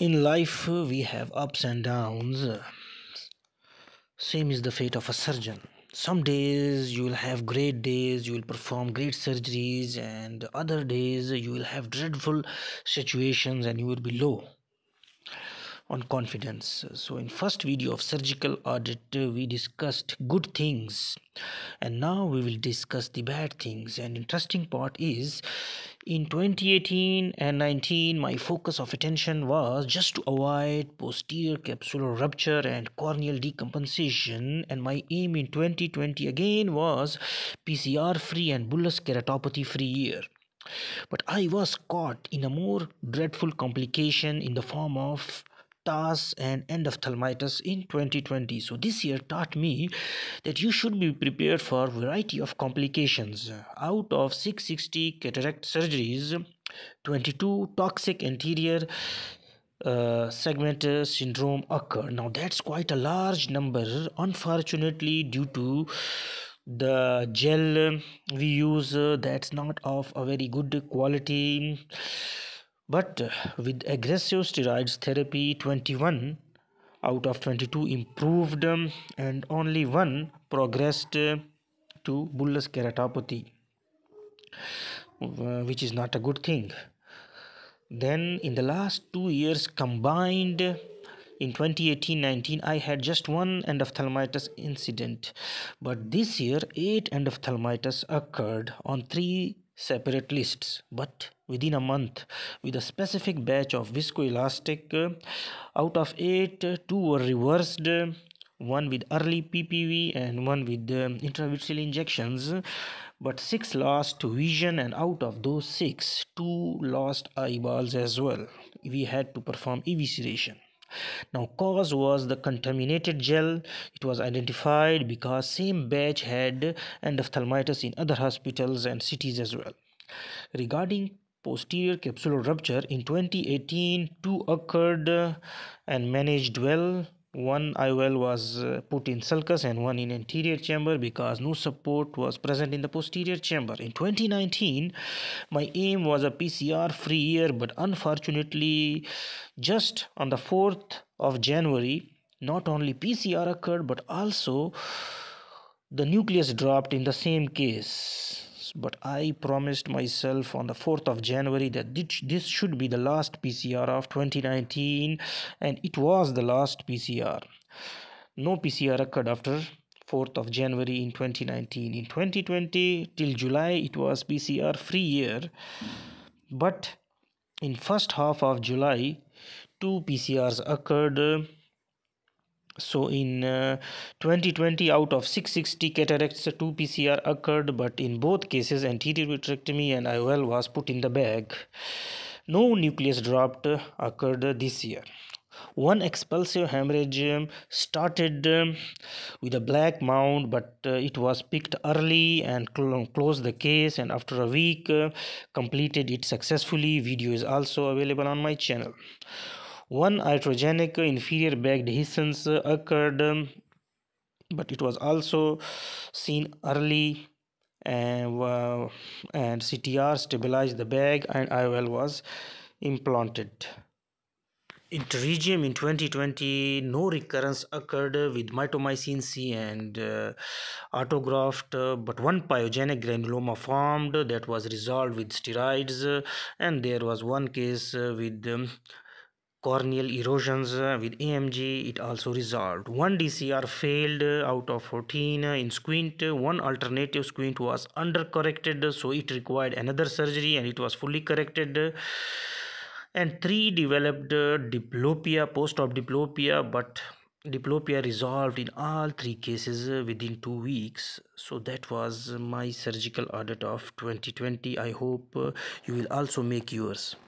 in life we have ups and downs same is the fate of a surgeon some days you will have great days you will perform great surgeries and other days you will have dreadful situations and you will be low on confidence so in first video of surgical audit we discussed good things and now we will discuss the bad things and interesting part is in 2018 and 19 my focus of attention was just to avoid posterior capsular rupture and corneal decompensation and my aim in 2020 again was pcr free and bullous keratopathy free year but I was caught in a more dreadful complication in the form of TAS and endophthalmitis in 2020. So this year taught me that you should be prepared for a variety of complications. Out of 660 cataract surgeries, 22 toxic anterior uh, segment syndrome occur. Now that's quite a large number. Unfortunately, due to the gel we use uh, that's not of a very good quality but uh, with aggressive steroids therapy, 21 out of 22 improved um, and only one progressed uh, to bullous keratopathy, uh, which is not a good thing. Then, in the last two years combined, in 2018-19 i had just one endophthalmitis incident but this year eight endophthalmitis occurred on three separate lists but within a month with a specific batch of viscoelastic uh, out of 8 uh, two were reversed uh, one with early PPV and one with um, intravitreal injections but six lost vision and out of those six two lost eyeballs as well we had to perform evisceration now cause was the contaminated gel it was identified because same batch had endophthalmitis in other hospitals and cities as well regarding posterior capsular rupture in 2018 two occurred and managed well one IOL was uh, put in sulcus and one in anterior chamber because no support was present in the posterior chamber. In 2019, my aim was a PCR free year, but unfortunately, just on the 4th of January, not only PCR occurred but also the nucleus dropped in the same case but i promised myself on the 4th of january that this should be the last pcr of 2019 and it was the last pcr no pcr occurred after 4th of january in 2019 in 2020 till july it was pcr free year but in first half of july two pcrs occurred so in uh, 2020 out of 660 cataracts 2 pcr occurred but in both cases anterior vitrectomy and iol was put in the bag no nucleus dropped uh, occurred this year one expulsive hemorrhage um, started um, with a black mound but uh, it was picked early and closed the case and after a week uh, completed it successfully video is also available on my channel one iatrogenic inferior back dehiscence occurred, um, but it was also seen early and, uh, and CTR stabilized the bag and IOL was implanted. Interregium in 2020, no recurrence occurred with mitomycin C and uh, autograft, uh, but one pyogenic granuloma formed that was resolved with steroids, uh, and there was one case uh, with um, corneal erosions uh, with AMG it also resolved. One DCR failed uh, out of 14 uh, in squint. One alternative squint was undercorrected so it required another surgery and it was fully corrected. And three developed diplopia, post-op diplopia but diplopia resolved in all three cases within two weeks so that was my surgical audit of 2020 i hope you will also make yours